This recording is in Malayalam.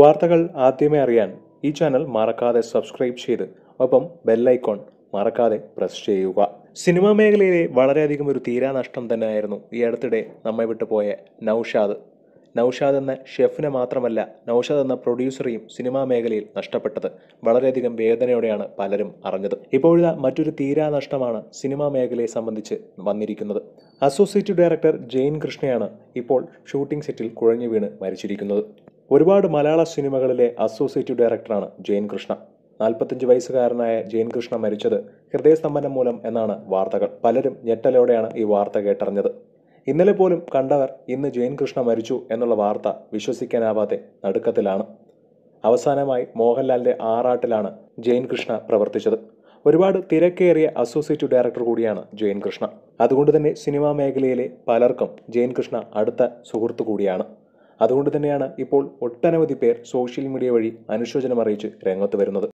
വാർത്തകൾ ആദ്യമേ അറിയാൻ ഈ ചാനൽ മറക്കാതെ സബ്സ്ക്രൈബ് ചെയ്ത് ഒപ്പം ബെല്ലൈക്കോൺ മറക്കാതെ പ്രസ് ചെയ്യുക സിനിമാ മേഖലയിലെ വളരെയധികം ഒരു തീരാനഷ്ടം തന്നെയായിരുന്നു ഈ അടുത്തിടെ നമ്മെ വിട്ടുപോയ നൌഷാദ് നൌഷാദ് എന്ന ഷെഫിനെ മാത്രമല്ല നൌഷാദ് എന്ന പ്രൊഡ്യൂസറെയും സിനിമാ മേഖലയിൽ നഷ്ടപ്പെട്ടത് വളരെയധികം വേദനയോടെയാണ് പലരും അറിഞ്ഞത് ഇപ്പോഴത്തെ മറ്റൊരു തീരാനഷ്ടമാണ് സിനിമാ മേഖലയെ സംബന്ധിച്ച് വന്നിരിക്കുന്നത് അസോസിയേറ്റ് ഡയറക്ടർ ജെയിൻ കൃഷ്ണയാണ് ഇപ്പോൾ ഷൂട്ടിംഗ് സെറ്റിൽ കുഴഞ്ഞു വീണ് മരിച്ചിരിക്കുന്നത് ഒരുപാട് മലയാള സിനിമകളിലെ അസോസിയേറ്റ് ഡയറക്ടറാണ് ജയൻ കൃഷ്ണ നാൽപ്പത്തഞ്ച് വയസ്സുകാരനായ ജയൻ കൃഷ്ണ മരിച്ചത് ഹൃദയസ്തംഭനം മൂലം എന്നാണ് വാർത്തകൾ പലരും ഞെട്ടലോടെയാണ് ഈ വാർത്ത കേട്ടറിഞ്ഞത് ഇന്നലെ പോലും കണ്ടവർ ഇന്ന് ജയൻ കൃഷ്ണ മരിച്ചു എന്നുള്ള വാർത്ത വിശ്വസിക്കാനാവാതെ നടുക്കത്തിലാണ് അവസാനമായി മോഹൻലാലിന്റെ ആറാട്ടിലാണ് ജയൻ കൃഷ്ണ പ്രവർത്തിച്ചത് ഒരുപാട് തിരക്കേറിയ അസോസിയേറ്റ് ഡയറക്ടർ കൂടിയാണ് ജയൻ കൃഷ്ണ അതുകൊണ്ട് തന്നെ സിനിമാ മേഖലയിലെ പലർക്കും ജയൻ കൃഷ്ണ അടുത്ത സുഹൃത്തു കൂടിയാണ് അതുകൊണ്ട് തന്നെയാണ് ഇപ്പോൾ ഒട്ടനവധി പേർ സോഷ്യൽ മീഡിയ വഴി അനുശോചനം അറിയിച്ച് രംഗത്ത് വരുന്നത്